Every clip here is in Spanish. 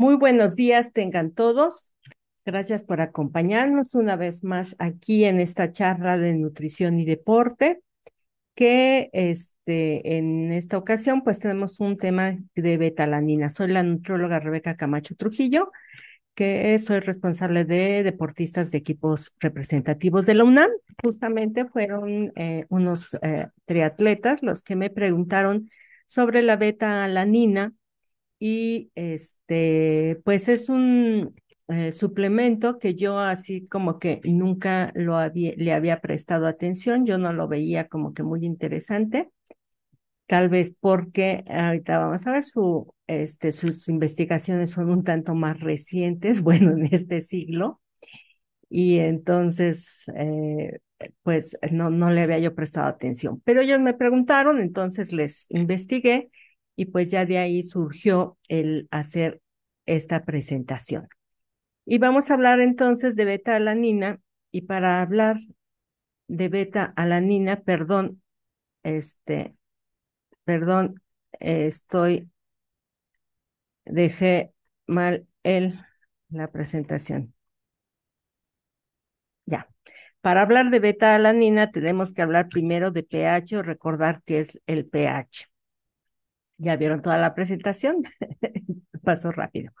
Muy buenos días, tengan todos. Gracias por acompañarnos una vez más aquí en esta charla de nutrición y deporte, que este, en esta ocasión pues tenemos un tema de betalanina. Soy la nutróloga Rebeca Camacho Trujillo, que soy responsable de deportistas de equipos representativos de la UNAM. Justamente fueron eh, unos eh, triatletas los que me preguntaron sobre la beta-alanina y este, pues es un eh, suplemento que yo así como que nunca lo había, le había prestado atención, yo no lo veía como que muy interesante, tal vez porque ahorita vamos a ver su, este, sus investigaciones son un tanto más recientes, bueno, en este siglo, y entonces, eh, pues no, no le había yo prestado atención, pero ellos me preguntaron, entonces les investigué y pues ya de ahí surgió el hacer esta presentación. Y vamos a hablar entonces de beta-alanina y para hablar de beta-alanina, perdón, este, perdón, estoy, dejé mal el, la presentación. Ya. Para hablar de beta-alanina tenemos que hablar primero de pH recordar qué es el pH. Ya vieron toda la presentación, pasó rápido.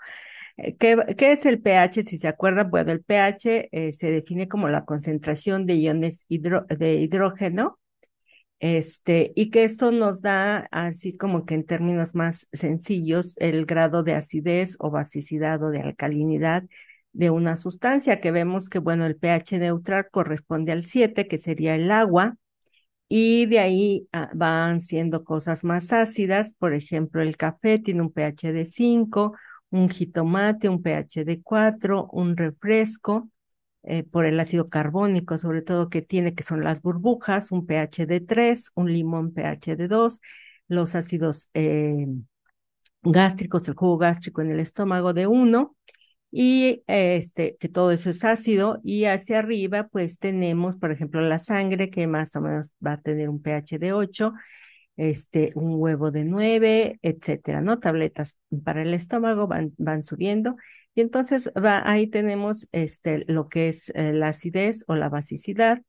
Eh, ¿Qué, es el pH? Si se acuerdan, bueno, el pH eh, se define como la concentración de iones de hidrógeno, este, y que esto nos da, así como que en términos más sencillos, el grado de acidez o basicidad o de alcalinidad de una sustancia, que vemos que, bueno, el pH neutral corresponde al 7, que sería el agua, y de ahí ah, van siendo cosas más ácidas, por ejemplo, el café tiene un pH de 5, un jitomate, un pH de 4, un refresco eh, por el ácido carbónico, sobre todo que tiene, que son las burbujas, un pH de 3, un limón pH de 2, los ácidos eh, gástricos, el jugo gástrico en el estómago de 1 y este, que todo eso es ácido y hacia arriba pues tenemos, por ejemplo, la sangre que más o menos va a tener un pH de 8, este, un huevo de 9, etcétera, ¿no? Tabletas para el estómago van, subiendo y entonces va, ahí tenemos este, lo que es eh, la acidez o la basicidad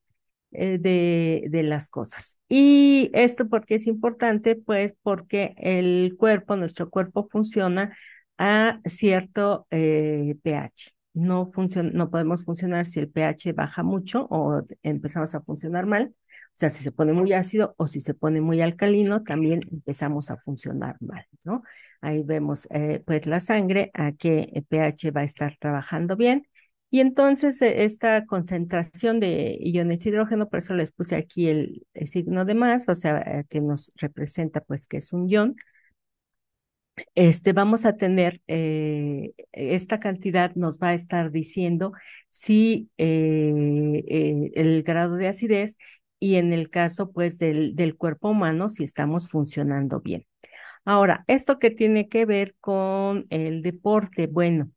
eh, de, de las cosas. Y esto porque es importante, pues porque el cuerpo, nuestro cuerpo funciona a cierto eh, pH. No, no podemos funcionar si el pH baja mucho o empezamos a funcionar mal. O sea, si se pone muy ácido o si se pone muy alcalino, también empezamos a funcionar mal, ¿no? Ahí vemos eh, pues la sangre a qué pH va a estar trabajando bien. Y entonces eh, esta concentración de iones hidrógeno, por eso les puse aquí el, el signo de más, o sea, que nos representa pues que es un ion, este, vamos a tener, eh, esta cantidad nos va a estar diciendo si eh, eh, el grado de acidez y en el caso pues del, del cuerpo humano si estamos funcionando bien. Ahora, esto que tiene que ver con el deporte, bueno,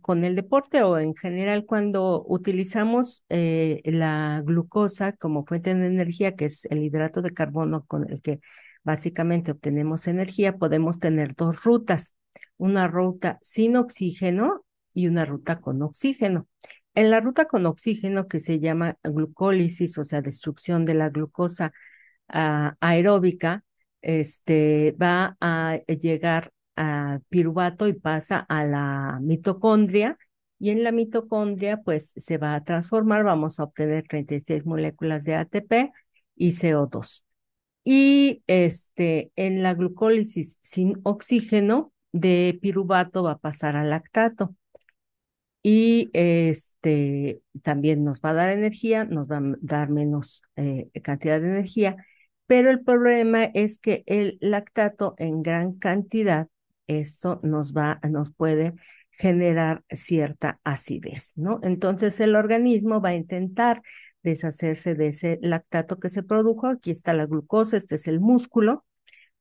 con el deporte o en general cuando utilizamos la glucosa como fuente de energía, que es el hidrato de carbono con el que básicamente obtenemos energía, podemos tener dos rutas, una ruta sin oxígeno y una ruta con oxígeno. En la ruta con oxígeno, que se llama glucólisis, o sea, destrucción de la glucosa ah, aeróbica, este, va a llegar al piruvato y pasa a la mitocondria. Y en la mitocondria, pues se va a transformar, vamos a obtener 36 moléculas de ATP y CO2 y este, en la glucólisis sin oxígeno de piruvato va a pasar al lactato. Y este, también nos va a dar energía, nos va a dar menos eh, cantidad de energía, pero el problema es que el lactato en gran cantidad, eso nos va, nos puede generar cierta acidez, ¿no? Entonces el organismo va a intentar deshacerse de ese lactato que se produjo. Aquí está la glucosa, este es el músculo,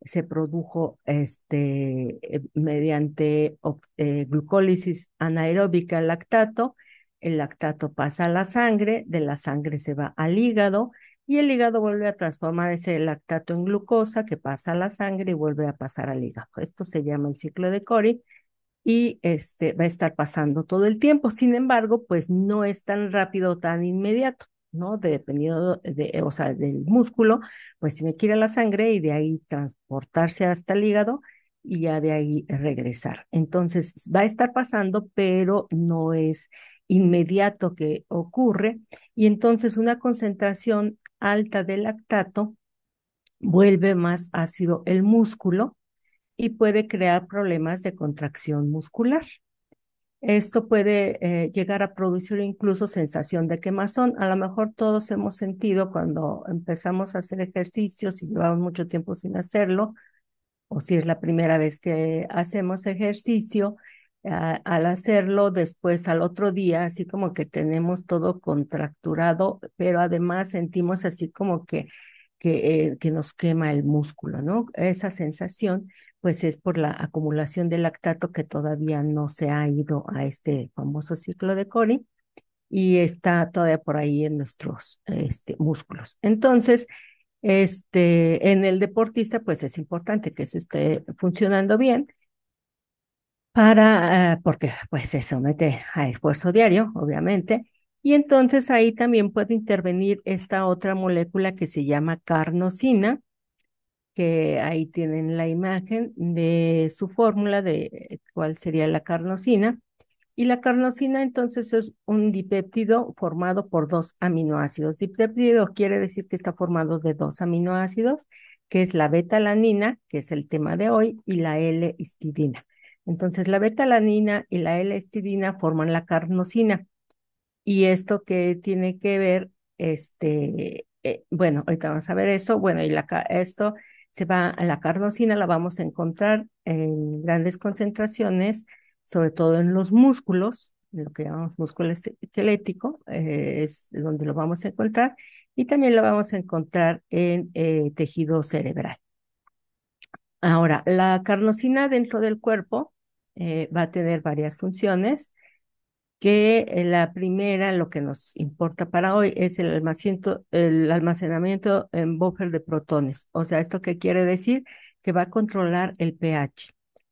se produjo este, eh, mediante eh, glucólisis anaeróbica el lactato, el lactato pasa a la sangre, de la sangre se va al hígado y el hígado vuelve a transformar ese lactato en glucosa que pasa a la sangre y vuelve a pasar al hígado. Esto se llama el ciclo de Cori y este va a estar pasando todo el tiempo. Sin embargo, pues no es tan rápido, tan inmediato. ¿no? De, dependiendo del músculo, pues tiene que ir a la sangre y de ahí transportarse hasta el hígado y ya de ahí regresar. Entonces, va a estar pasando, pero no es inmediato que ocurre y entonces una concentración alta de lactato vuelve más ácido el músculo y puede crear problemas de contracción muscular. Esto puede eh, llegar a producir incluso sensación de quemazón. A lo mejor todos hemos sentido cuando empezamos a hacer ejercicio, si llevamos mucho tiempo sin hacerlo, o si es la primera vez que hacemos ejercicio, al hacerlo después al otro día, así como que tenemos todo contracturado, pero además sentimos así como que, que, eh, que nos quema el músculo, ¿no? Esa sensación pues es por la acumulación de lactato que todavía no se ha ido a este famoso ciclo de Cori y está todavía por ahí en nuestros este, músculos. Entonces, este, en el deportista, pues es importante que eso esté funcionando bien para, ah, porque pues se somete a esfuerzo diario, obviamente, y entonces ahí también puede intervenir esta otra molécula que se llama carnosina, que ahí tienen la imagen de su fórmula de cuál sería la carnosina. Y la carnosina entonces es un dipéptido formado por dos aminoácidos. Dipéptido quiere decir que está formado de dos aminoácidos, que es la betalanina, que es el tema de hoy, y la L-histidina. Entonces la betalanina y la L-histidina forman la carnosina. Y esto que tiene que ver, este, eh, bueno, ahorita vamos a ver eso, bueno, y la, esto la carnosina, la vamos a encontrar en grandes concentraciones, sobre todo en los músculos, en lo que llamamos músculo esquelético, eh, es donde lo vamos a encontrar, y también lo vamos a encontrar en eh, tejido cerebral. Ahora, la carnosina dentro del cuerpo eh, va a tener varias funciones que eh, la primera, lo que nos importa para hoy, es el, almacenamiento, el almacenamiento en buffer de protones. O sea, ¿esto qué quiere decir? Que va a controlar el pH.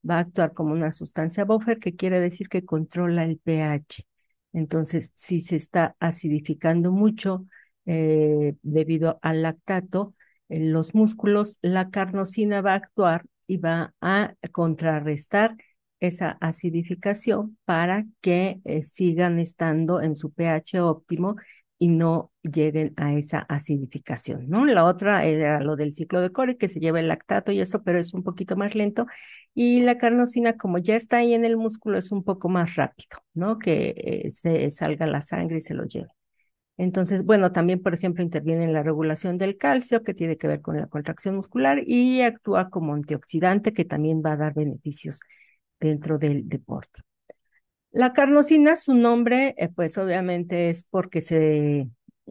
Va a actuar como una sustancia buffer que quiere decir que controla el pH. Entonces, si se está acidificando mucho eh, debido al lactato, en los músculos, la carnosina va a actuar y va a contrarrestar esa acidificación para que eh, sigan estando en su pH óptimo y no lleguen a esa acidificación, ¿no? La otra era lo del ciclo de Core, que se lleva el lactato y eso, pero es un poquito más lento. Y la carnosina, como ya está ahí en el músculo, es un poco más rápido, ¿no? Que eh, se salga la sangre y se lo lleve. Entonces, bueno, también, por ejemplo, interviene en la regulación del calcio, que tiene que ver con la contracción muscular, y actúa como antioxidante, que también va a dar beneficios dentro del deporte. La carnosina, su nombre, eh, pues obviamente es porque se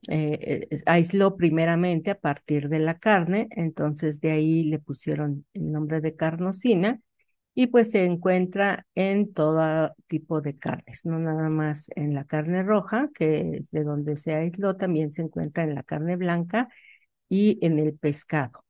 eh, aisló primeramente a partir de la carne, entonces de ahí le pusieron el nombre de carnosina y pues se encuentra en todo tipo de carnes, no nada más en la carne roja, que es de donde se aisló, también se encuentra en la carne blanca y en el pescado.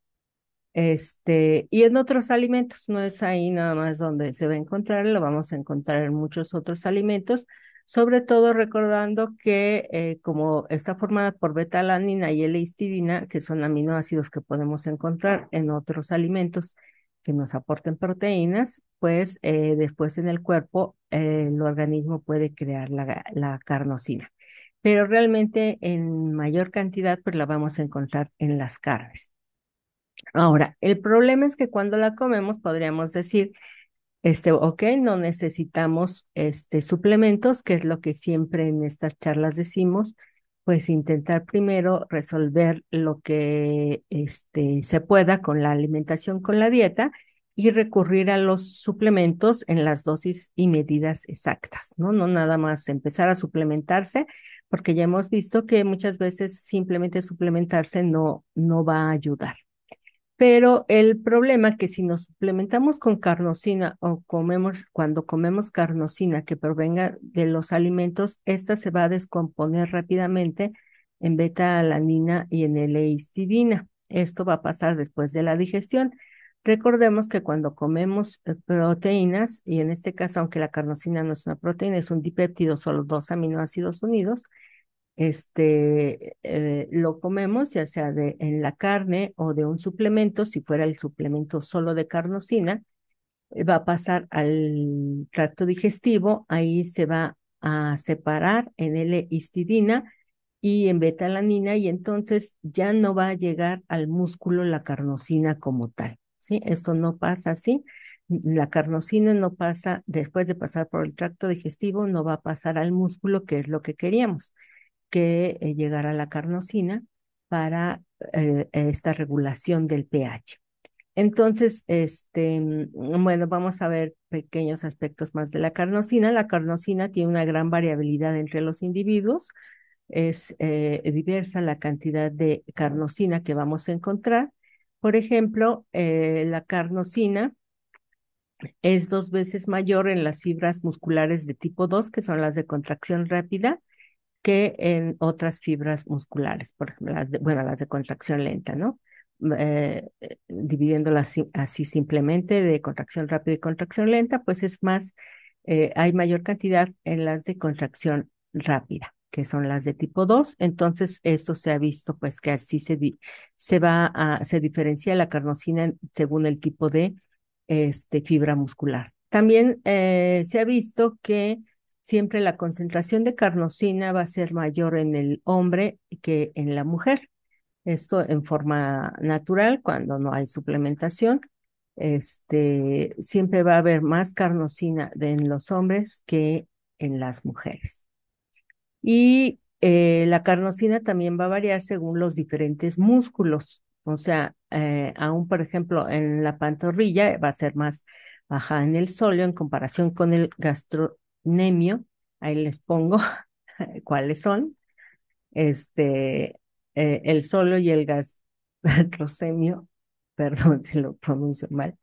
Este, y en otros alimentos, no es ahí nada más donde se va a encontrar, lo vamos a encontrar en muchos otros alimentos, sobre todo recordando que eh, como está formada por betalanina y L-histidina, que son aminoácidos que podemos encontrar en otros alimentos que nos aporten proteínas, pues eh, después en el cuerpo eh, el organismo puede crear la, la carnosina. Pero realmente en mayor cantidad, pues la vamos a encontrar en las carnes. Ahora, el problema es que cuando la comemos podríamos decir, este, ok, no necesitamos este, suplementos, que es lo que siempre en estas charlas decimos, pues intentar primero resolver lo que este, se pueda con la alimentación, con la dieta y recurrir a los suplementos en las dosis y medidas exactas, ¿no? No nada más empezar a suplementarse, porque ya hemos visto que muchas veces simplemente suplementarse no, no va a ayudar. Pero el problema es que si nos suplementamos con carnosina o comemos cuando comemos carnosina que provenga de los alimentos, esta se va a descomponer rápidamente en beta-alanina y en L-histidina. Esto va a pasar después de la digestión. Recordemos que cuando comemos eh, proteínas, y en este caso, aunque la carnosina no es una proteína, es un dipéptido, solo dos aminoácidos unidos, este, eh, lo comemos, ya sea de, en la carne o de un suplemento, si fuera el suplemento solo de carnosina, eh, va a pasar al tracto digestivo, ahí se va a separar en L-histidina y en betalanina y entonces ya no va a llegar al músculo la carnosina como tal, ¿sí? Esto no pasa así. La carnosina no pasa, después de pasar por el tracto digestivo, no va a pasar al músculo, que es lo que queríamos que eh, llegar a la carnosina para eh, esta regulación del pH. Entonces, este, mm, bueno, vamos a ver pequeños aspectos más de la carnosina. La carnosina tiene una gran variabilidad entre los individuos. Es eh, diversa la cantidad de carnosina que vamos a encontrar. Por ejemplo, la carnosina es dos veces mayor en las fibras musculares de tipo 2, que son las de contracción rápida, que en otras fibras musculares, por ejemplo, las de, bueno, las de contracción lenta, ¿no? Eh, eh, dividiéndolas así simplemente de contracción rápida y contracción lenta, pues es más, eh, hay mayor cantidad en las de contracción rápida, que son las de tipo 2. Entonces, eso se ha visto, pues que así se, se va a, se diferencia la carnosina según el tipo de este, fibra muscular. También se ha visto que siempre la concentración de carnosina va a ser mayor en el hombre que en la mujer. Esto en forma natural, cuando no hay suplementación. Este, siempre va a haber más carnosina en los hombres que en las mujeres. Y eh, la carnosina también va a variar según los diferentes músculos. O sea, eh, aún por ejemplo en la pantorrilla va a ser más baja en el solio en comparación con el gastro, nemio, ahí les pongo cuáles son, este, eh, el solo y el gastrocemio. perdón se lo pronuncio mal,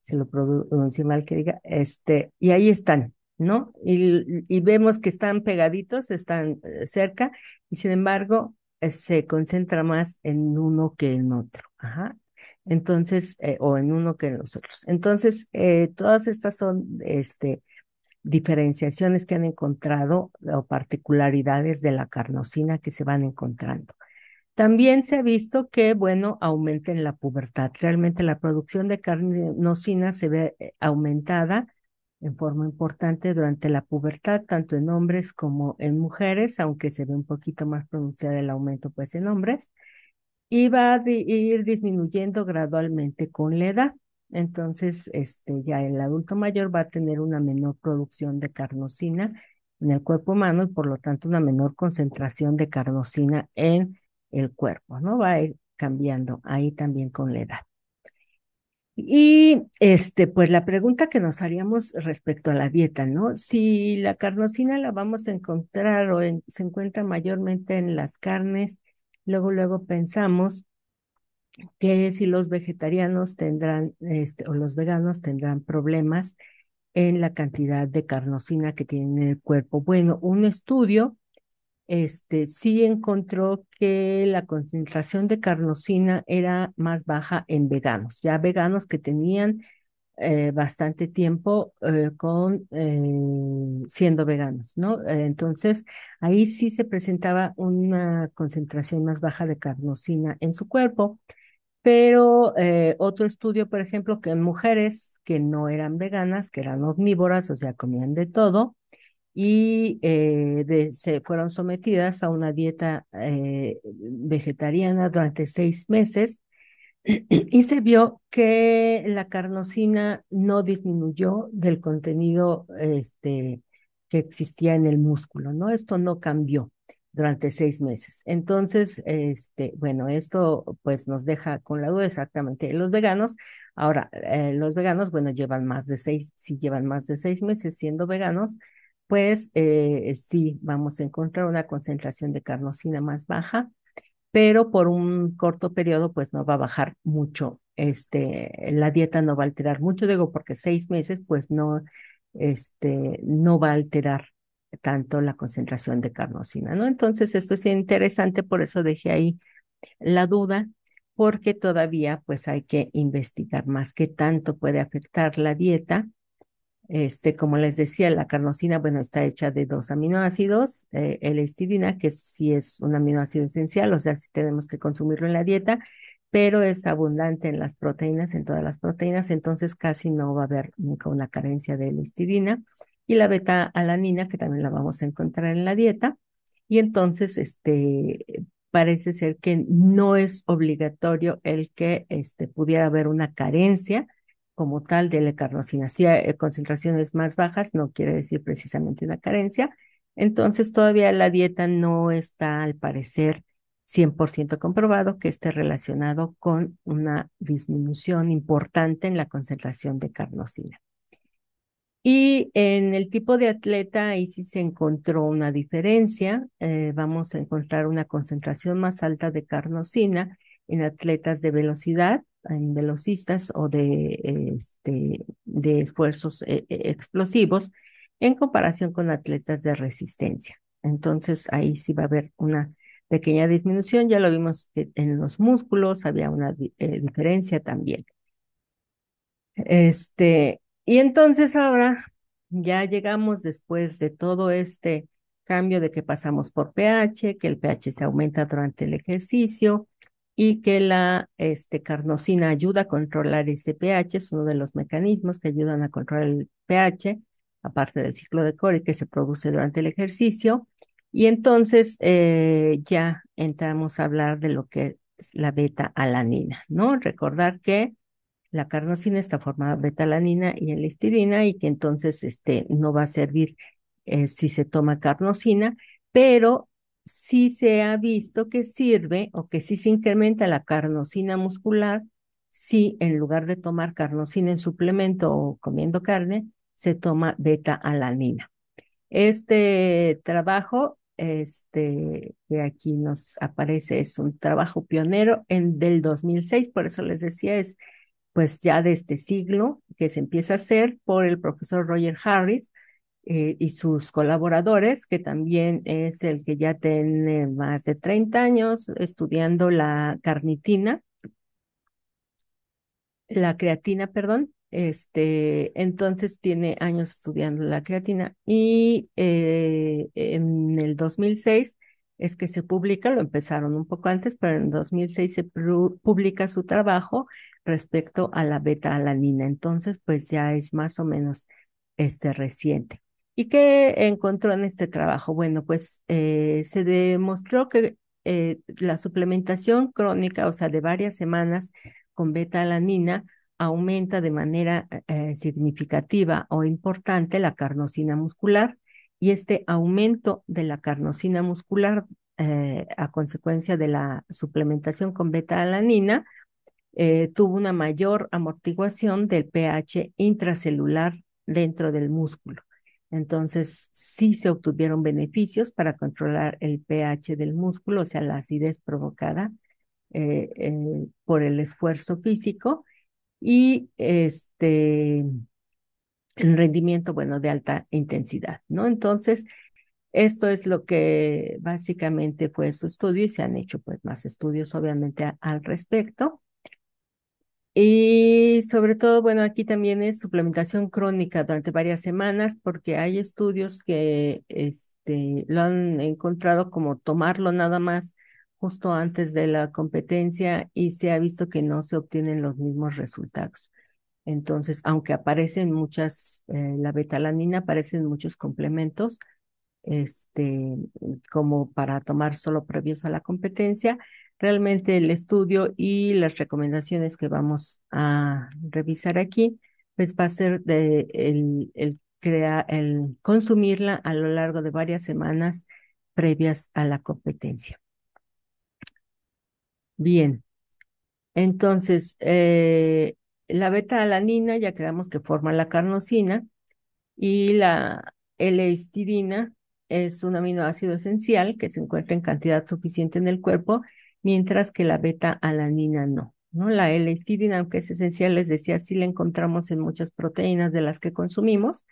se lo pronuncio mal que diga, este, y ahí están, ¿no? Y, y vemos que están pegaditos, están eh, cerca, y sin embargo eh, se concentra más en uno que en otro, Ajá. Entonces, o en uno que en los otros. Entonces, todas estas son, este, diferenciaciones que han encontrado o particularidades de la carnosina que se van encontrando. También se ha visto que, bueno, aumenta en la pubertad. Realmente la producción de carnosina se ve eh, aumentada en forma importante durante la pubertad, tanto en hombres como en mujeres, aunque se ve un poquito más pronunciado el aumento pues en hombres, y va a ir disminuyendo gradualmente con la edad. Entonces, este, ya el adulto mayor va a tener una menor producción de carnosina en el cuerpo humano y por lo tanto una menor concentración de carnosina en el cuerpo, ¿no? Va a ir cambiando ahí también con la edad. Y este, pues la pregunta que nos haríamos respecto a la dieta, ¿no? Si la carnosina la vamos a encontrar o se encuentra mayormente en las carnes, luego, luego pensamos que si los vegetarianos tendrán este, o los veganos tendrán problemas en la cantidad de carnosina que tienen en el cuerpo. Bueno, un estudio este, sí encontró que la concentración de carnosina era más baja en veganos, ya veganos que tenían eh, bastante tiempo eh, con, eh, siendo veganos, ¿no? entonces, ahí sí se presentaba una concentración más baja de carnosina en su cuerpo. Pero eh, otro estudio, por ejemplo, que mujeres que no eran veganas, que eran omnívoras, o sea, comían de todo, y eh, se fueron sometidas a una dieta eh, vegetariana durante seis meses y se vio que la carnosina no disminuyó del contenido este, que existía en el músculo, ¿no? Esto no cambió durante seis meses. Entonces, este, bueno, esto pues nos deja con la duda exactamente los veganos. Ahora, eh, los veganos, bueno, llevan más de seis, si llevan más de seis meses siendo veganos, pues eh, sí vamos a encontrar una concentración de carnosina más baja, pero por un corto periodo pues no va a bajar mucho. Este, la dieta no va a alterar mucho, digo, porque seis meses pues no, este, no va a alterar tanto la concentración de carnosina, ¿no? Entonces, esto es interesante, por eso dejé ahí la duda, porque todavía pues hay que investigar más qué tanto puede afectar la dieta. Este, como les decía, la carnosina, bueno, está hecha de dos aminoácidos, el eh, l que sí es un aminoácido esencial, o sea, sí tenemos que consumirlo en la dieta, pero es abundante en las proteínas, en todas las proteínas, entonces casi no va a haber nunca una carencia de la y la beta-alanina, que también la vamos a encontrar en la dieta. Y entonces, este, parece ser que no es obligatorio el que este, pudiera haber una carencia como tal de la carnosina. Si hay eh, concentraciones más bajas, no quiere decir precisamente una carencia. Entonces, todavía la dieta no está, al parecer, 100% comprobado que esté relacionado con una disminución importante en la concentración de carnosina. Y en el tipo de atleta ahí sí se encontró una diferencia. Eh, vamos a encontrar una concentración más alta de carnosina en atletas de velocidad, en velocistas o de, este, de esfuerzos eh, eh, explosivos en comparación con atletas de resistencia. Entonces ahí sí va a haber una pequeña disminución. Ya lo vimos en los músculos, había una diferencia también. Este, y entonces ahora ya llegamos después de todo este cambio de que pasamos por pH, que el pH se aumenta durante el ejercicio y que la este, carnosina ayuda a controlar ese pH, es uno de los mecanismos que ayudan a controlar el pH, aparte del ciclo de Cori que se produce durante el ejercicio. Y entonces eh, ya entramos a hablar de lo que es la beta-alanina, ¿no? Recordar que la carnosina está formada beta-alanina y listirina y que entonces este, no va a servir eh, si se toma carnosina, pero sí se ha visto que sirve o que sí se incrementa la carnosina muscular si en lugar de tomar carnosina en suplemento o comiendo carne, se toma beta-alanina. Este trabajo este, que aquí nos aparece es un trabajo pionero en, del 2006, por eso les decía, es pues ya de este siglo que se empieza a hacer por el profesor Roger Harris eh, y sus colaboradores, que también es el que ya tiene más de 30 años estudiando la carnitina, la creatina, perdón. Este, entonces tiene años estudiando la creatina y eh, en el 2006 es que se publica, lo empezaron un poco antes, pero en 2006 se publica su trabajo respecto a la beta-alanina. Entonces, pues ya es más o menos este reciente. ¿Y qué encontró en este trabajo? Bueno, pues eh, se demostró que eh, la suplementación crónica, o sea, de varias semanas con beta-alanina, aumenta de manera eh, significativa o importante la carnosina muscular, y este aumento de la carnosina muscular eh, a consecuencia de la suplementación con beta-alanina eh, tuvo una mayor amortiguación del pH intracelular dentro del músculo. Entonces, sí se obtuvieron beneficios para controlar el pH del músculo, o sea, la acidez provocada eh, por el esfuerzo físico. Y este, en rendimiento, bueno, de alta intensidad, ¿no? Entonces, esto es lo que básicamente fue su estudio y se han hecho pues más estudios obviamente al respecto. Y sobre todo, bueno, aquí también es suplementación crónica durante varias semanas porque hay estudios que este, lo han encontrado como tomarlo nada más justo antes de la competencia y se ha visto que no se obtienen los mismos resultados. Entonces, aunque aparecen muchas, eh, la betalanina aparecen muchos complementos, este, como para tomar solo previos a la competencia, realmente el estudio y las recomendaciones que vamos a revisar aquí, pues va a ser de el, el consumirla a lo largo de varias semanas previas a la competencia. Bien, entonces, eh, la beta-alanina, ya quedamos que forma la carnosina, y la l es un aminoácido esencial que se encuentra en cantidad suficiente en el cuerpo, mientras que la beta-alanina no. ¿no? La L-histidina, aunque es esencial, les decía, sí la encontramos en muchas proteínas de las que consumimos,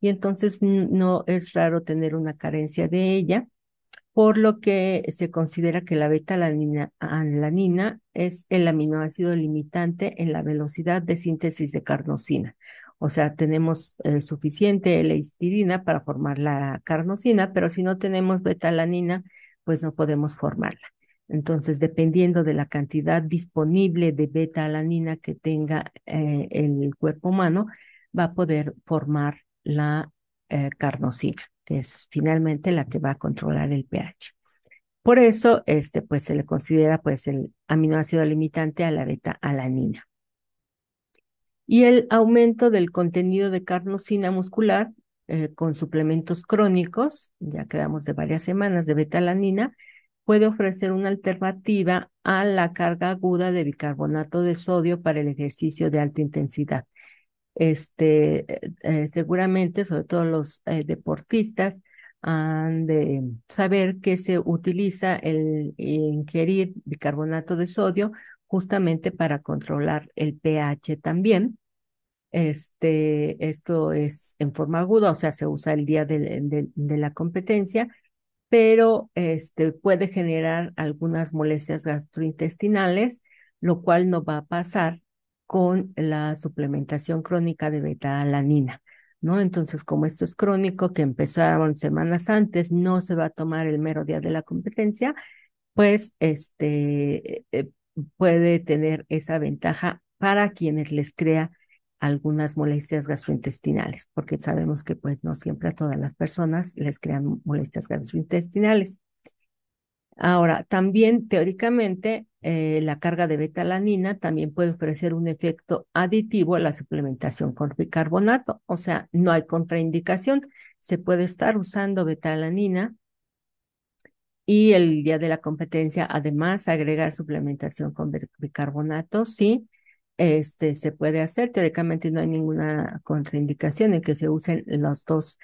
y entonces no es raro tener una carencia de ella por lo que se considera que la beta-alanina es el aminoácido limitante en la velocidad de síntesis de carnosina. O sea, tenemos suficiente l para formar la carnosina, pero si no tenemos beta-alanina, pues no podemos formarla. Entonces, dependiendo de la cantidad disponible de beta-alanina que tenga eh, el cuerpo humano, va a poder formar la eh, carnosina, que es finalmente la que va a controlar el pH. Por eso, este, pues se le considera pues el aminoácido limitante a la beta-alanina. Y el aumento del contenido de carnosina muscular eh, con suplementos crónicos, ya quedamos de varias semanas de beta-alanina, puede ofrecer una alternativa a la carga aguda de bicarbonato de sodio para el ejercicio de alta intensidad este, eh, eh, seguramente, sobre todo los eh, deportistas, han de saber que se utiliza el ingerir bicarbonato de sodio justamente para controlar el pH también. Este, esto es en forma aguda, o sea, se usa el día de la competencia, pero este, puede generar algunas molestias gastrointestinales, lo cual no va a pasar con la suplementación crónica de beta-alanina. ¿No? Entonces, como esto es crónico, que empezaron semanas antes, no se va a tomar el mero día de la competencia, pues este eh, eh, puede tener esa ventaja para quienes les crea algunas molestias gastrointestinales, porque sabemos que pues no siempre a todas las personas les crean molestias gastrointestinales. Ahora, también teóricamente eh, la carga de betalanina también puede ofrecer un efecto aditivo a la suplementación con bicarbonato, o sea, no hay contraindicación, se puede estar usando betalanina y el día de la competencia, además, agregar suplementación con bicarbonato, sí, este, se puede hacer, teóricamente no hay ninguna contraindicación en que se usen los dos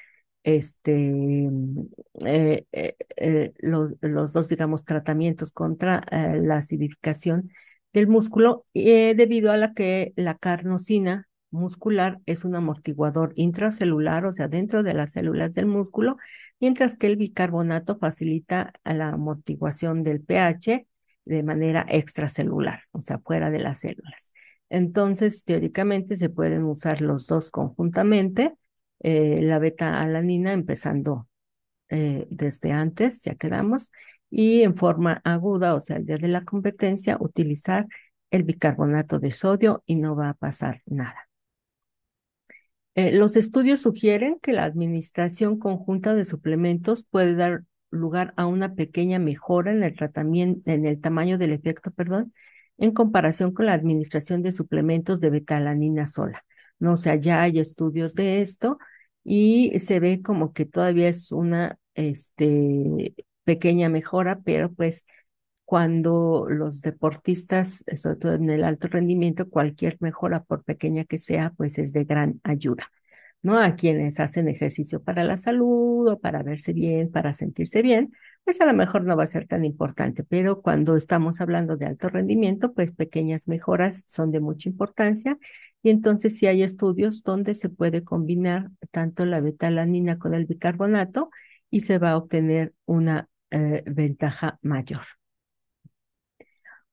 este, mm, eh, eh, eh, los, los, dos, digamos, tratamientos contra la acidificación del músculo, debido a la que la carnosina muscular es un amortiguador intracelular, o sea, dentro de las células del músculo, mientras que el bicarbonato facilita la amortiguación del pH de manera extracelular, o sea, fuera de las células. Entonces, teóricamente se pueden usar los dos conjuntamente eh, la beta-alanina empezando eh, desde antes, ya quedamos, y en forma aguda, o sea, el día de la competencia, utilizar el bicarbonato de sodio y no va a pasar nada. Eh, los estudios sugieren que la administración conjunta de suplementos puede dar lugar a una pequeña mejora en el en el tamaño del efecto, perdón, en comparación con la administración de suplementos de beta-alanina sola no o sea, ya hay estudios de esto y se ve como que todavía es una este, pequeña mejora, pero pues cuando los deportistas, sobre todo en el alto rendimiento, cualquier mejora, por pequeña que sea, pues es de gran ayuda, ¿no? A quienes hacen ejercicio para la salud o para verse bien, para sentirse bien, pues a lo mejor no va a ser tan importante, pero cuando estamos hablando de alto rendimiento, pues pequeñas mejoras son de mucha importancia y entonces sí hay estudios donde se puede combinar tanto la betalanina con el bicarbonato y se va a obtener una eh, ventaja mayor.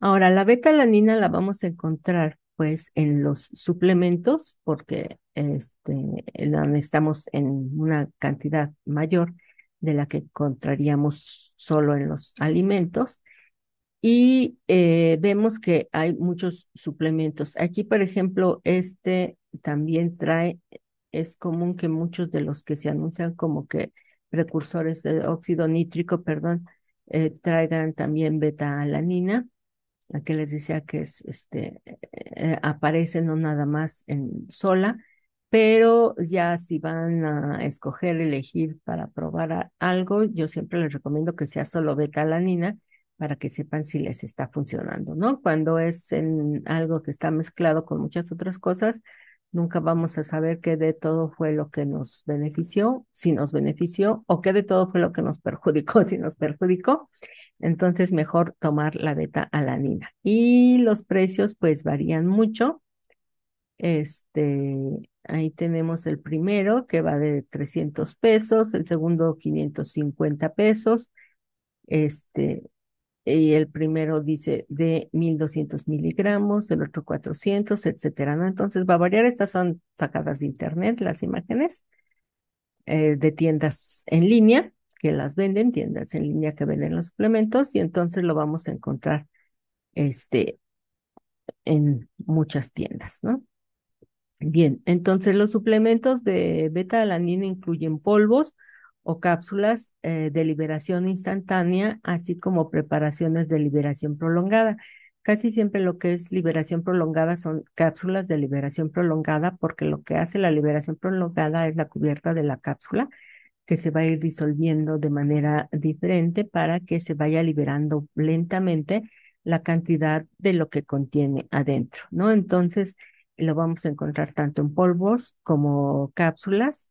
Ahora, la betalanina la vamos a encontrar pues en los suplementos porque estamos este, en una cantidad mayor de la que encontraríamos solo en los alimentos y eh, vemos que hay muchos suplementos. Aquí, por ejemplo, este también trae, es común que muchos de los que se anuncian como que precursores de óxido nítrico, perdón, eh, traigan también beta-alanina, que les decía que es, este, eh, aparece no nada más en sola, pero ya si van a escoger, elegir para probar algo, yo siempre les recomiendo que sea solo beta-alanina, para que sepan si les está funcionando, ¿no? Cuando es en algo que está mezclado con muchas otras cosas, nunca vamos a saber qué de todo fue lo que nos benefició, si nos benefició, o qué de todo fue lo que nos perjudicó, si nos perjudicó. Entonces, mejor tomar la beta alanina. Y los precios, pues, varían mucho. Este, ahí tenemos el primero que va de 300 pesos, el segundo 550 pesos, este, y el primero dice de 1200 miligramos, el otro 400, etcétera, ¿no? Entonces va a variar, estas son sacadas de internet, las imágenes eh, de tiendas en línea que las venden, tiendas en línea que venden los suplementos y entonces lo vamos a encontrar este, en muchas tiendas, ¿no? Bien, entonces los suplementos de beta-alanina incluyen polvos, o cápsulas eh, de liberación instantánea, así como preparaciones de liberación prolongada. Casi siempre lo que es liberación prolongada son cápsulas de liberación prolongada, porque lo que hace la liberación prolongada es la cubierta de la cápsula, que se va a ir disolviendo de manera diferente para que se vaya liberando lentamente la cantidad de lo que contiene adentro, ¿no? Entonces, lo vamos a encontrar tanto en polvos como cápsulas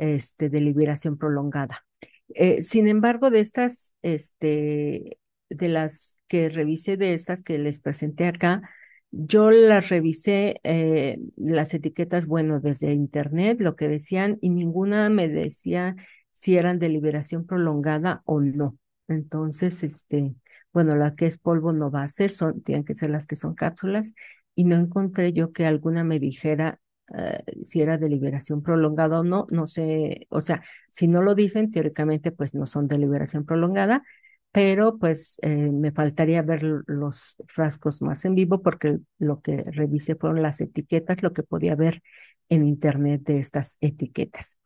este, de liberación prolongada. Eh, sin embargo, de estas, este, de las que revisé, de estas que les presenté acá, yo las revisé, eh, las etiquetas, bueno, desde internet, lo que decían, y ninguna me decía si eran de liberación prolongada o no. Entonces, este, bueno, la que es polvo no va a ser, son, tienen que ser las que son cápsulas, y no encontré yo que alguna me dijera eh, si era de liberación prolongada o no, no sé, o sea, si no lo dicen, teóricamente pues no son de liberación prolongada, pero pues eh, me faltaría ver los frascos más en vivo porque lo que revisé fueron las etiquetas, lo que podía ver en internet de estas etiquetas.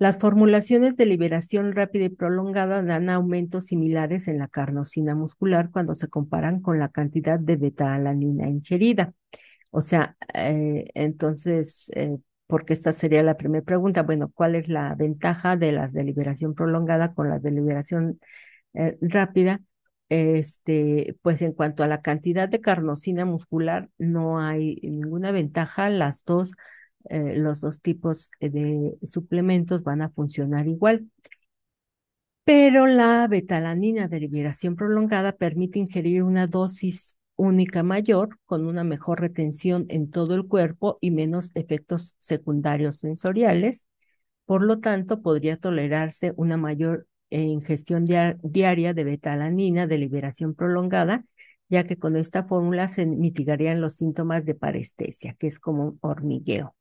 Las formulaciones de liberación rápida y prolongada dan aumentos similares en la carnosina muscular cuando se comparan con la cantidad de beta-alanina ingerida. O sea, eh, entonces, eh, porque esta sería la primera pregunta, bueno, ¿cuál es la ventaja de la deliberación prolongada con la deliberación eh, rápida? Este, pues en cuanto a la cantidad de carnosina muscular, no hay ninguna ventaja. Las dos, los dos tipos de suplementos van a funcionar igual. Pero la betalanina de liberación prolongada permite ingerir una dosis única mayor, con una mejor retención en todo el cuerpo y menos efectos secundarios sensoriales. Por lo tanto, podría tolerarse una mayor eh, ingestión diaria de betalanina de liberación prolongada, ya que con esta fórmula se mitigarían los síntomas de parestesia, que es como un hormigueo.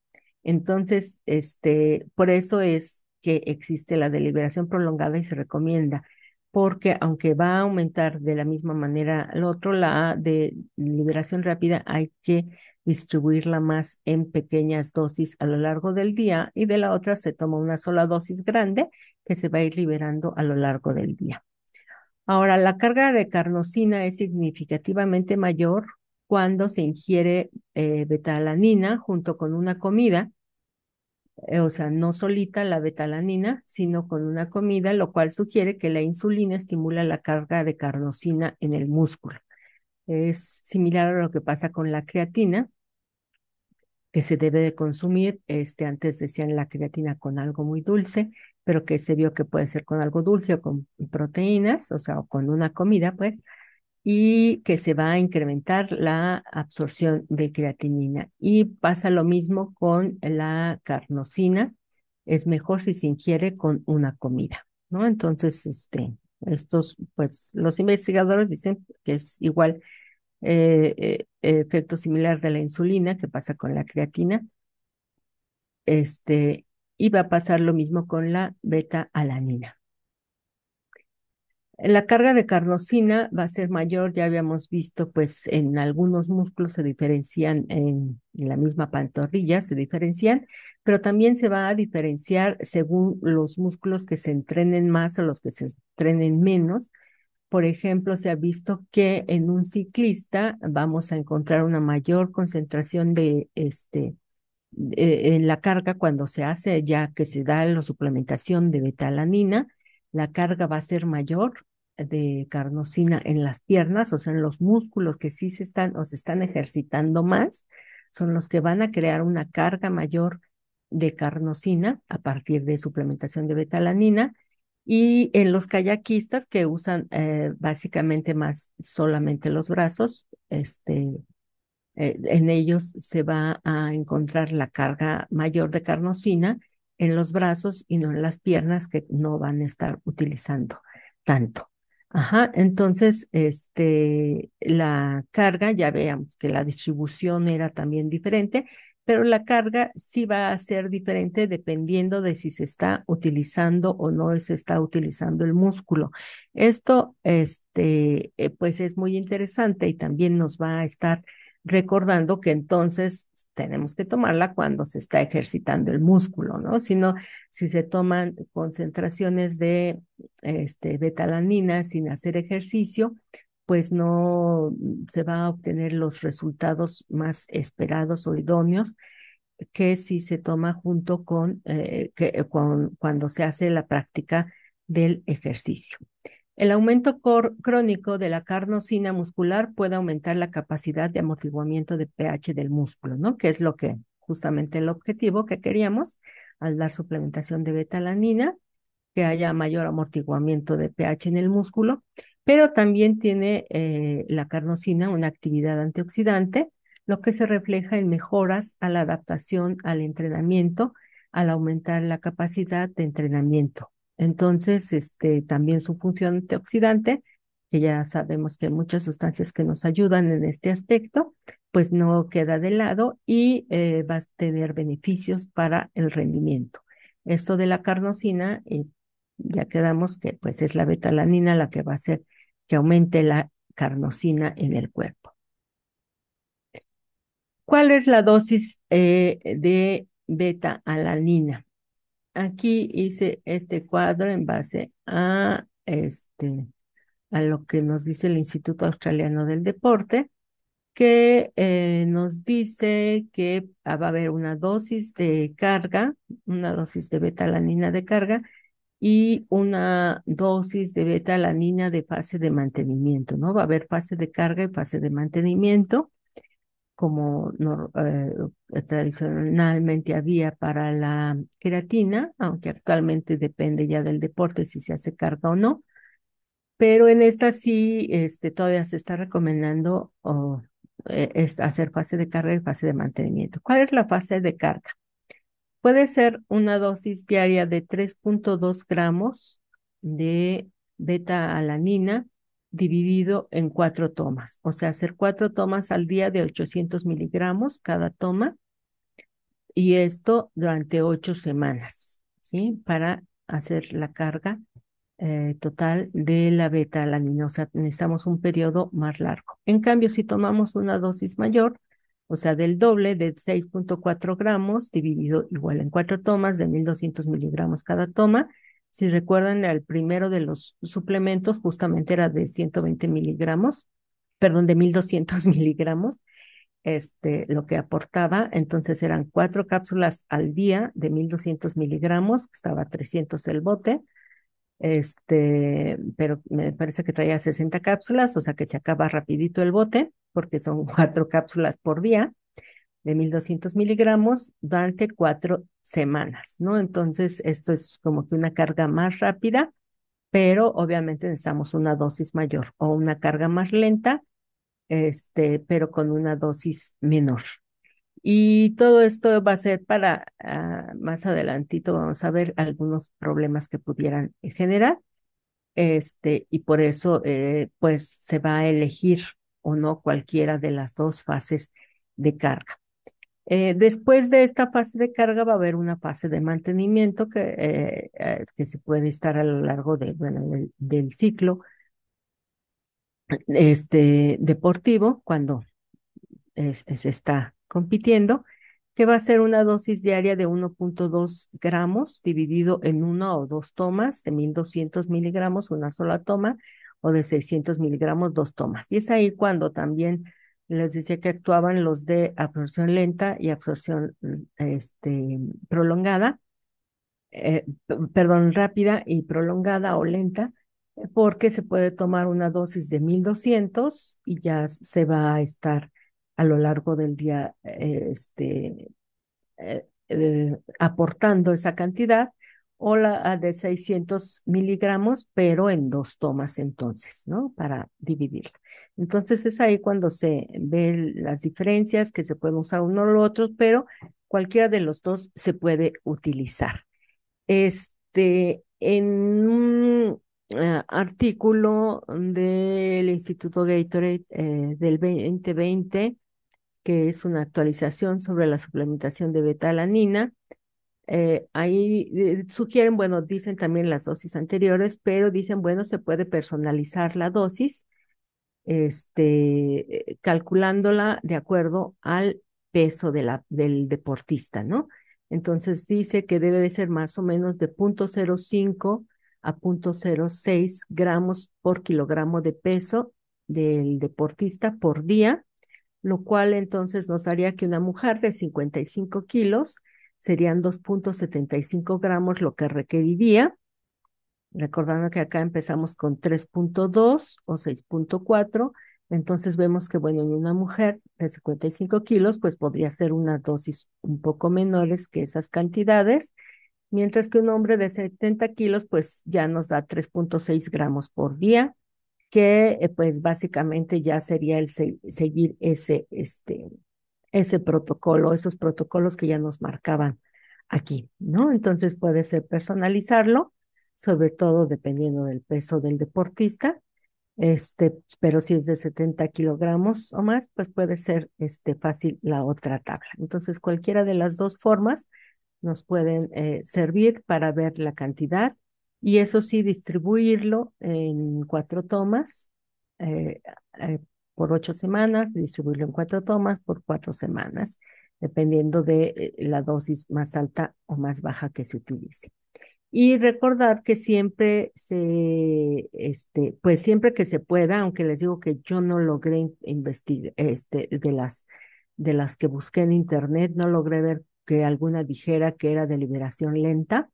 Entonces, este, por eso es que existe la deliberación prolongada y se recomienda porque aunque va a aumentar de la misma manera el otro, la de liberación rápida hay que distribuirla más en pequeñas dosis a lo largo del día y de la otra se toma una sola dosis grande que se va a ir liberando a lo largo del día. Ahora, la carga de carnosina es significativamente mayor cuando se ingiere eh, beta betalanina junto con una comida eh, o sea, no solita la betalanina, sino con una comida, lo cual sugiere que la insulina estimula la carga de carnosina en el músculo. Es similar a lo que pasa con la creatina, que se debe de consumir, este, antes decían la creatina con algo muy dulce, pero que se vio que puede ser con algo dulce o con proteínas, o sea, o con una comida, pues, y que se va a incrementar la absorción de creatinina. Y pasa lo mismo con la carnosina. Es mejor si se ingiere con una comida, ¿no? Entonces, este, estos, pues los investigadores dicen que es igual eh, eh, efecto similar de la insulina que pasa con la creatina. Este, y va a pasar lo mismo con la beta-alanina. La carga de carnosina va a ser mayor, ya habíamos visto, pues en algunos músculos se diferencian, en, la misma pantorrilla se diferencian, pero también se va a diferenciar según los músculos que se entrenen más o los que se entrenen menos. Por ejemplo, se ha visto que en un ciclista vamos a encontrar una mayor concentración de este en la carga cuando se hace, ya que se da la suplementación de betalanina la carga va a ser mayor eh, de carnosina en las piernas, o sea, en los músculos que sí se están o se están ejercitando más, son los que van a crear una carga mayor de carnosina a partir de suplementación de betalanina y en los kayakistas que usan eh, básicamente más solamente los brazos, este, eh, en ellos se va a encontrar la carga mayor de carnosina en los brazos y no en las piernas que no van a estar utilizando tanto. Ajá, entonces, este, la carga, ya veamos que la distribución era también diferente, pero la carga sí va a ser diferente dependiendo de si se está utilizando o no se está utilizando el músculo. Esto, este, eh, pues es muy interesante y también nos va a estar recordando que entonces tenemos que tomarla cuando se está ejercitando el músculo, ¿no? Si si se toman concentraciones de este, betalanina sin hacer ejercicio, pues no se va a obtener los resultados más esperados o idóneos que si se toma junto con eh, eh, cuando se hace la práctica del ejercicio. El aumento crónico de la carnosina muscular puede aumentar la capacidad de amortiguamiento de pH del músculo, ¿no? Que es lo que justamente el objetivo que queríamos al dar suplementación de betalanina, que haya mayor amortiguamiento de pH en el músculo, pero también tiene eh, la carnosina una actividad antioxidante, lo que se refleja en mejoras a la adaptación al entrenamiento al aumentar la capacidad de entrenamiento. Entonces, este, también su función antioxidante, que ya sabemos que hay muchas sustancias que nos ayudan en este aspecto, pues no queda de lado y eh, va a tener beneficios para el rendimiento. Esto de la carnosina, y eh, ya quedamos que pues es la beta alanina la que va a hacer que aumente la carnosina en el cuerpo. ¿Cuál es la dosis eh, de beta-alanina? aquí hice este cuadro en base a este a lo que nos dice el Instituto Australiano del Deporte, que eh, nos dice que ah, va a haber una dosis de carga, una dosis de beta-alanina de carga y una dosis de beta-alanina de fase de mantenimiento, ¿no? Va a haber fase de carga y fase de mantenimiento como eh, eh, tradicionalmente había para la creatina, aunque actualmente depende ya del deporte si se hace carga o no. Pero en esta sí este, todavía se está recomendando eh, hacer fase de carga y fase de mantenimiento. ¿Cuál es la fase de carga? Puede ser una dosis diaria de 3.2 gramos de beta-alanina dividido en cuatro tomas, o sea, hacer cuatro tomas al día de 800 miligramos cada toma y esto durante ocho semanas, ¿sí? Para hacer la carga eh, total de la beta sea Necesitamos un periodo más largo. En cambio, si tomamos una dosis mayor, o sea, del doble de 6.4 gramos dividido igual en cuatro tomas de 1.200 miligramos cada toma, si recuerdan, el primero de los suplementos justamente era de 120 miligramos, perdón, de 1200 miligramos, este, lo que aportaba. Entonces eran cuatro cápsulas al día de 1200 miligramos, estaba 300 el bote, este, pero me parece que traía 60 cápsulas, o sea que se acaba rapidito el bote, porque son cuatro cápsulas por día de 1200 miligramos durante cuatro semanas, ¿no? Entonces, esto es como que una carga más rápida, pero obviamente necesitamos una dosis mayor o una carga más lenta, este, pero con una dosis menor. Y todo esto va a ser para ah, más adelantito, vamos a ver algunos problemas que pudieran generar. Este, y por eso, eh, pues, se va a elegir o no cualquiera de las dos fases de carga. Eh, después de esta fase de carga va a haber una fase de mantenimiento que, eh, eh, que se puede estar a lo largo de, bueno, del, ciclo este, deportivo cuando se está compitiendo, que va a ser una dosis diaria de 1.2 gramos dividido en una o dos tomas de 1.200 miligramos, una sola toma, o de 600 miligramos, dos tomas. Y es ahí cuando también les decía que actuaban los de absorción lenta y absorción mm, este, prolongada, eh, perdón, rápida y prolongada o lenta, porque se puede tomar una dosis de 1200 y ya se va a estar a lo largo del día eh, este, eh, aportando esa cantidad o la ah, de 600 miligramos, pero en dos tomas entonces, ¿no? Para dividirla. Entonces es ahí cuando se ven las diferencias, que se puede usar uno o lo otro, pero cualquiera de los dos se puede utilizar. Este, en un ah, artículo del Instituto Gatorade eh, del 2020, que es una actualización sobre la suplementación de betalanina, eh, ahí eh, sugieren, bueno, dicen también las dosis anteriores, pero dicen, bueno, se puede personalizar la dosis, este, eh, calculándola de acuerdo al peso de la, del deportista, ¿no? Entonces dice que debe de ser más o menos de 0.05 a 0.06 gramos por kilogramo de peso del deportista por día, lo cual entonces nos haría que una mujer de 55 kilos serían 2.75 gramos lo que requeriría. Recordando que acá empezamos con 3.2 o 6.4, entonces vemos que, bueno, en una mujer de 55 kilos, pues podría ser una dosis un poco menores que esas cantidades, mientras que un hombre de 70 kilos, pues ya nos da 3.6 gramos por día, que eh, pues básicamente ya sería el seguir ese, este, ese protocolo, esos protocolos que ya nos marcaban aquí, ¿no? Entonces puede ser personalizarlo, sobre todo dependiendo del peso del deportista, este, pero si es de 70 kilogramos o más, pues puede ser este, fácil la otra tabla. Entonces cualquiera de las dos formas nos pueden eh, servir para ver la cantidad y eso sí distribuirlo en cuatro tomas eh, eh por ocho semanas, distribuirlo en cuatro tomas por cuatro semanas, dependiendo de eh, la dosis más alta o más baja que se utilice. Y recordar que siempre se, este, pues siempre que se pueda, aunque les digo que yo no logré investigar, este, de las, de las que busqué en internet, no logré ver que alguna dijera que era de liberación lenta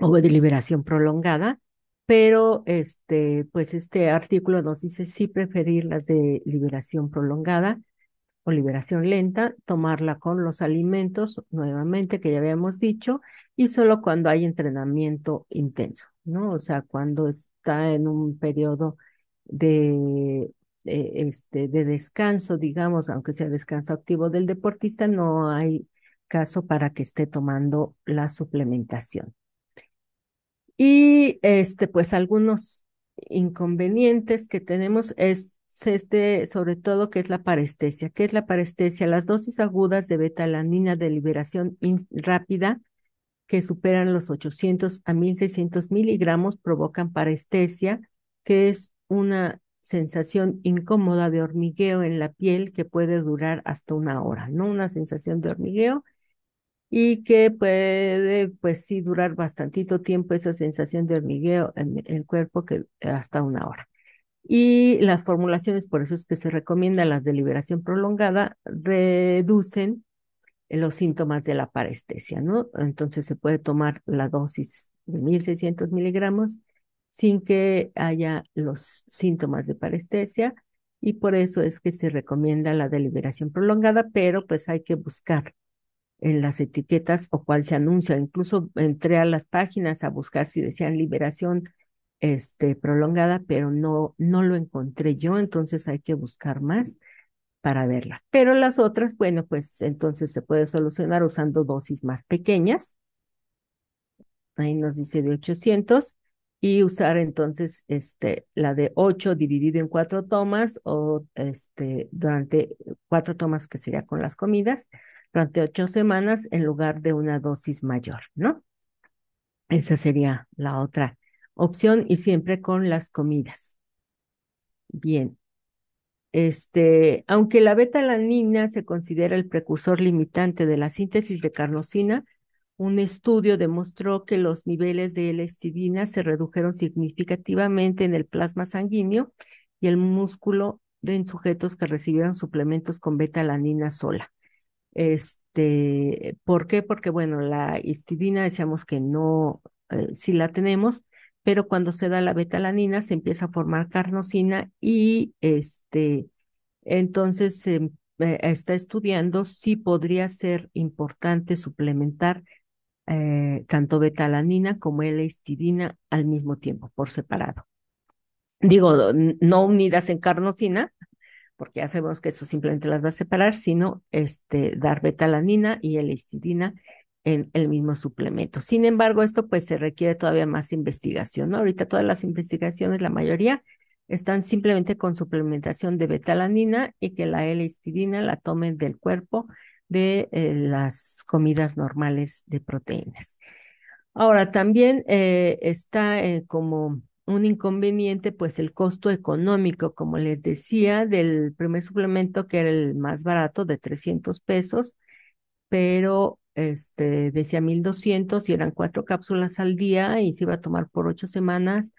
o de liberación prolongada, pero este, pues este artículo nos dice sí preferir las de liberación prolongada o liberación lenta, tomarla con los alimentos, nuevamente, que ya habíamos dicho, y solo cuando hay entrenamiento intenso, ¿no? O sea, cuando está en un periodo de eh, este, de descanso, digamos, aunque sea descanso activo del deportista, no hay caso para que esté tomando la suplementación. Y este, pues algunos inconvenientes que tenemos es este, sobre todo, que es la parestesia. ¿Qué es la parestesia? Las dosis agudas de betalanina de liberación rápida que superan los 800 a 1600 miligramos provocan parestesia, que es una sensación incómoda de hormigueo en la piel que puede durar hasta una hora, ¿no? Una sensación de hormigueo y que puede, pues sí, durar bastantito tiempo esa sensación de hormigueo en el cuerpo, que hasta una hora. Y las formulaciones, por eso es que se recomienda la deliberación prolongada, reducen los síntomas de la parestesia, ¿no? Entonces se puede tomar la dosis de 1600 miligramos sin que haya los síntomas de parestesia y por eso es que se recomienda la deliberación prolongada, pero pues hay que buscar en las etiquetas o cuál se anuncia. Incluso entré a las páginas a buscar si decían liberación este, prolongada, pero no, no lo encontré yo, entonces hay que buscar más para verlas. Pero las otras, bueno, pues entonces se puede solucionar usando dosis más pequeñas. Ahí nos dice de 800 y usar entonces este, la de 8 dividido en cuatro tomas o este, durante cuatro tomas que sería con las comidas durante ocho semanas en lugar de una dosis mayor, ¿no? Esa sería la otra opción y siempre con las comidas. Bien. Este, aunque la beta se considera el precursor limitante de la síntesis de carnosina, un estudio demostró que los niveles de L-estidina se redujeron significativamente en el plasma sanguíneo y el músculo de en sujetos que recibieron suplementos con beta sola. Este, ¿por qué? Porque, bueno, la histidina decíamos que no, eh, si la tenemos, pero cuando se da la betalanina se empieza a formar carnosina y este, entonces se em, eh, está estudiando si podría ser importante suplementar eh, tanto betalanina como la histidina al mismo tiempo, por separado. Digo, no unidas en carnosina, porque ya sabemos que eso simplemente las va a separar, sino este, dar betalanina y L-histidina en el mismo suplemento. Sin embargo, esto pues se requiere todavía más investigación, Ahorita todas las investigaciones, la mayoría, están simplemente con suplementación de betalanina y que la L-histidina la tomen del cuerpo de eh, las comidas normales de proteínas. Ahora, también eh, está eh, como un inconveniente, pues el costo económico, como les decía, del primer suplemento que era el más barato de 300 pesos, pero este, decía 1200 y eran cuatro cápsulas al día y se iba a tomar por ocho semanas,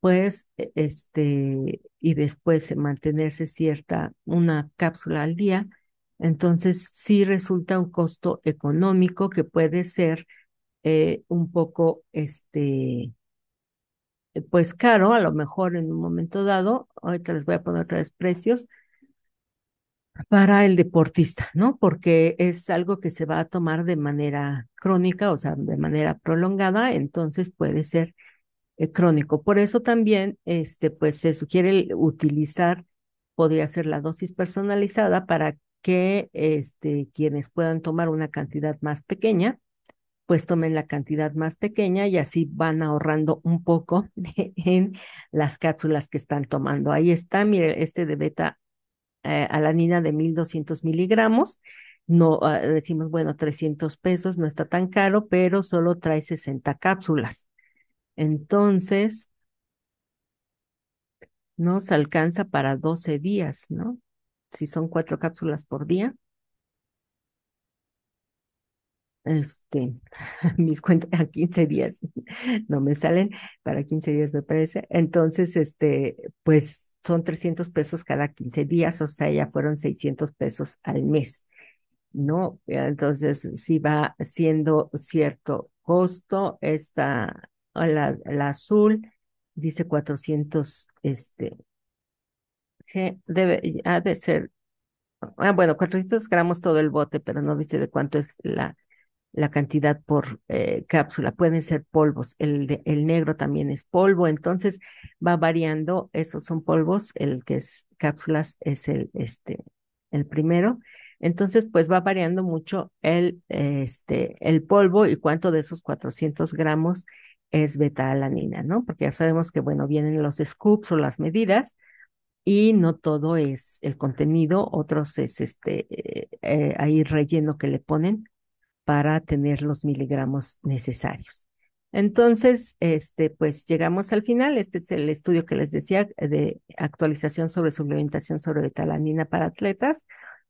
pues, e, este, y después mantenerse cierta, una cápsula al día. Entonces, sí resulta un costo económico que puede ser eh, un poco, este, eh, pues caro, a lo mejor en un momento dado, ahorita les voy a poner tres precios, para el deportista, ¿no? Porque es algo que se va a tomar de manera crónica, o sea, de manera prolongada, entonces puede ser eh, crónico. Por eso también, este, pues se sugiere utilizar, podría ser la dosis personalizada para que este, quienes puedan tomar una cantidad más pequeña pues tomen la cantidad más pequeña y así van ahorrando un poco en las cápsulas que están tomando. Ahí está, mire, este de beta eh, alanina de 1200 miligramos. No ah, decimos, bueno, 300 pesos no está tan caro, pero solo trae 60 cápsulas. Entonces, nos alcanza para 12 días, ¿no? Si son cuatro cápsulas por día, este, mis cuentas a 15 días, no me salen para 15 días me parece. Entonces, este, pues son 300 pesos cada 15 días, o sea, ya fueron 600 pesos al mes, ¿no? Entonces, sí va siendo cierto costo, esta, la, azul dice 400, este, debe, ha de ser, ah, bueno, 400 gramos todo el bote, pero no dice de cuánto es la la cantidad por eh, cápsula, pueden ser polvos, el, el negro también es polvo, entonces va variando, esos son polvos, el que es cápsulas es el, este, el primero, entonces pues va variando mucho el, este, el polvo y cuánto de esos 400 gramos es beta-alanina, ¿no? Porque ya sabemos que, bueno, vienen los scoops o las medidas, y no todo es el contenido, otros es este eh, eh, ahí relleno que le ponen, para tener los miligramos necesarios. Entonces, este, pues llegamos al final. Este es el estudio que les decía eh, de actualización sobre suplementación sobre betalanina para atletas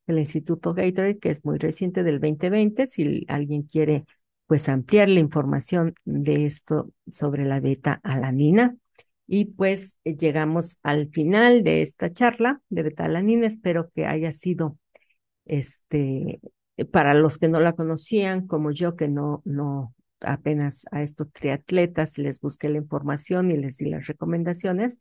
del Instituto Gatorade, que es muy reciente del 2020. Si alguien quiere, pues ampliar la información de esto sobre la beta-alanina. Y pues llegamos al final de esta charla de beta-alanina. Espero que haya sido este, eh, para los que no la conocían, como yo que no, no apenas a estos triatletas les busqué la información y les di las recomendaciones,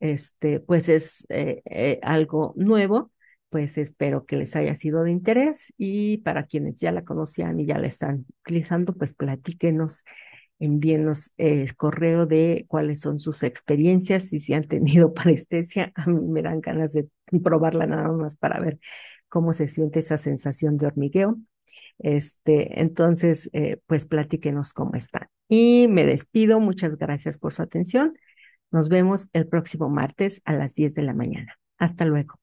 este, pues es eh, eh, algo nuevo, pues espero que les haya sido de interés y para quienes ya la conocían y ya la están utilizando, pues platíquenos, envíenos el correo de cuáles son sus experiencias y si han tenido parestesia, a mí me dan ganas de probarla nada más para ver cómo se siente esa sensación de hormigueo. Este, entonces, eh, pues platíquenos cómo están. Y me despido, muchas gracias por su atención. Nos vemos el próximo martes a las 10 de la mañana. Hasta luego.